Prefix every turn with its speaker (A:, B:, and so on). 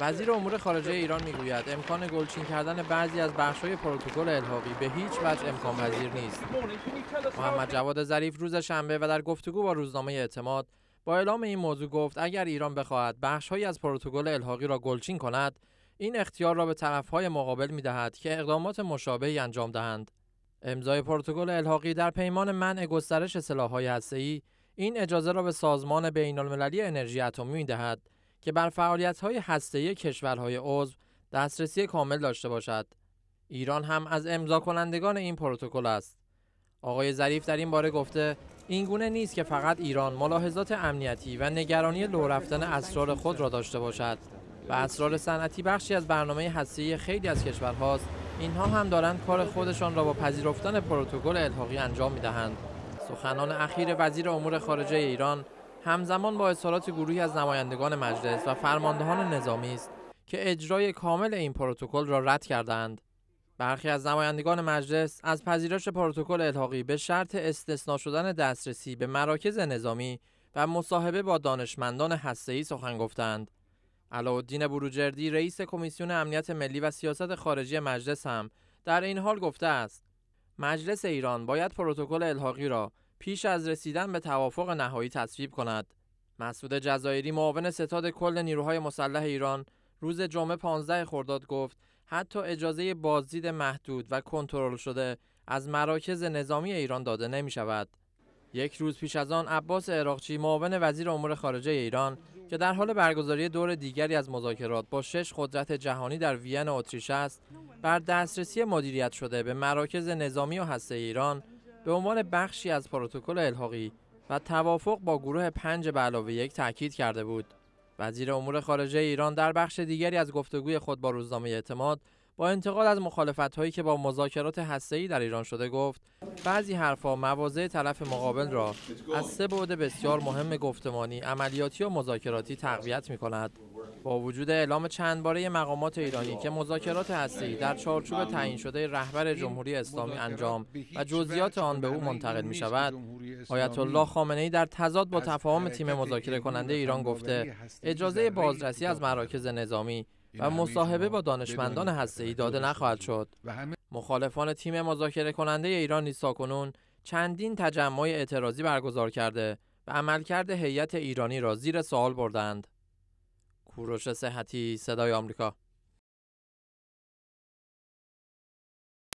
A: وزیر امور خارجه ایران میگوید امکان گلچین کردن بعضی از های پروتکل الحاقی به هیچ وجه امکان پذیر نیست. محمد جواد ظریف روز شنبه و در گفتگو با روزنامه اعتماد با اعلام این موضوع گفت اگر ایران بخواهد بخش‌هایی از پروتکل الحاقی را گلچین کند این اختیار را به های مقابل می دهد که اقدامات مشابهی انجام دهند. امضای پروتکل الحاقی در پیمان منع گسترش سلاح‌های هسته‌ای این اجازه را به سازمان المللی انرژی اتمی می که بر فعالیت‌های هسته‌ای کشورهای عضو دسترسی کامل داشته باشد. ایران هم از امضا کنندگان این پروتکل است. آقای ظریف در این باره گفته این گونه نیست که فقط ایران ملاحظات امنیتی و نگرانی لو رفتن اسرار خود را داشته باشد و اسرار صنعتی بخشی از برنامه هسته‌ای خیلی از کشورهاست. اینها هم دارند کار خودشان را با پذیرفتن پروتکل الحاقی انجام می‌دهند. سخنان اخیر وزیر امور خارجه ایران همزمان با اظهارات گروهی از نمایندگان مجلس و فرماندهان نظامی است که اجرای کامل این پروتکل را رد کردند. برخی از نمایندگان مجلس از پذیرش پروتکل الحاقی به شرط استثنا شدن دسترسی به مراکز نظامی و مصاحبه با دانشمندان هسته‌ای سخن گفتند. علاءالدین بروجردی رئیس کمیسیون امنیت ملی و سیاست خارجی مجلس هم در این حال گفته است مجلس ایران باید پروتکل الحاقی را پیش از رسیدن به توافق نهایی تصویب کند. مسعود جزایری معاون ستاد کل نیروهای مسلح ایران روز جمعه 15 خرداد گفت حتی اجازه بازدید محدود و کنترل شده از مراکز نظامی ایران داده نمی شود. یک روز پیش از آن عباس عراقچی معاون وزیر امور خارجه ایران که در حال برگزاری دور دیگری از مذاکرات با شش قدرت جهانی در وین اتریش است بر دسترسی مدیریت شده به مراکز نظامی و هسته ایران به عنوان بخشی از پروتکل الحاقی و توافق با گروه پنج به علاوه یک تاکید کرده بود. وزیر امور خارجه ایران در بخش دیگری از گفتگوی خود با روزنامه اعتماد با انتقال از مخالفت هایی که با مذاکرات هسته‌ای در ایران شده گفت بعضی حرفها مواضع طرف مقابل را از سه بعد بسیار مهم گفتمانی، عملیاتی و مذاکراتی تقویت می کند. با وجود اعلام چند باره مقامات ایرانی که مذاکرات هستی در چارچوب تعیین شده رهبر جمهوری اسلامی انجام و جزئیات آن به او منتقل می شود آیت الله خامنه ای در تضاد با تفاهم تیم مذاکره کننده ایران گفته اجازه بازرسی از مراکز نظامی و مصاحبه با دانشمندان ای داده نخواهد شد مخالفان تیم مذاکره کننده ایران نیز تاکنون چندین تجمع اعتراضی برگزار کرده و عملکرد هیئت ایرانی را زیر سوال بردند هوروش صحتی صدای آمریکا